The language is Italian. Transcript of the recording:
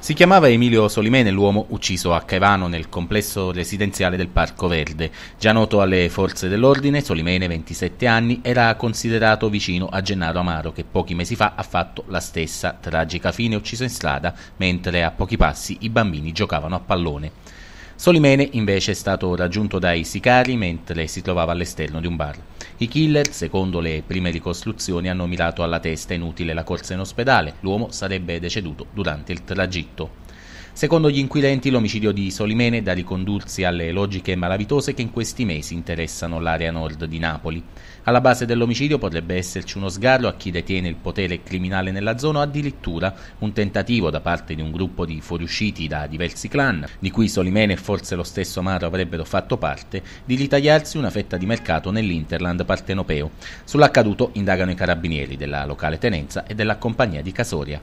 Si chiamava Emilio Solimene l'uomo ucciso a Caivano nel complesso residenziale del Parco Verde. Già noto alle forze dell'ordine, Solimene, 27 anni, era considerato vicino a Gennaro Amaro che pochi mesi fa ha fatto la stessa tragica fine ucciso in strada mentre a pochi passi i bambini giocavano a pallone. Solimene invece è stato raggiunto dai sicari mentre si trovava all'esterno di un bar. I killer, secondo le prime ricostruzioni, hanno mirato alla testa inutile la corsa in ospedale. L'uomo sarebbe deceduto durante il tragitto. Secondo gli inquirenti l'omicidio di Solimene è da ricondursi alle logiche malavitose che in questi mesi interessano l'area nord di Napoli. Alla base dell'omicidio potrebbe esserci uno sgarro a chi detiene il potere criminale nella zona o addirittura un tentativo da parte di un gruppo di fuoriusciti da diversi clan, di cui Solimene e forse lo stesso Amaro avrebbero fatto parte, di ritagliarsi una fetta di mercato nell'Interland partenopeo. Sull'accaduto indagano i carabinieri della locale tenenza e della compagnia di Casoria.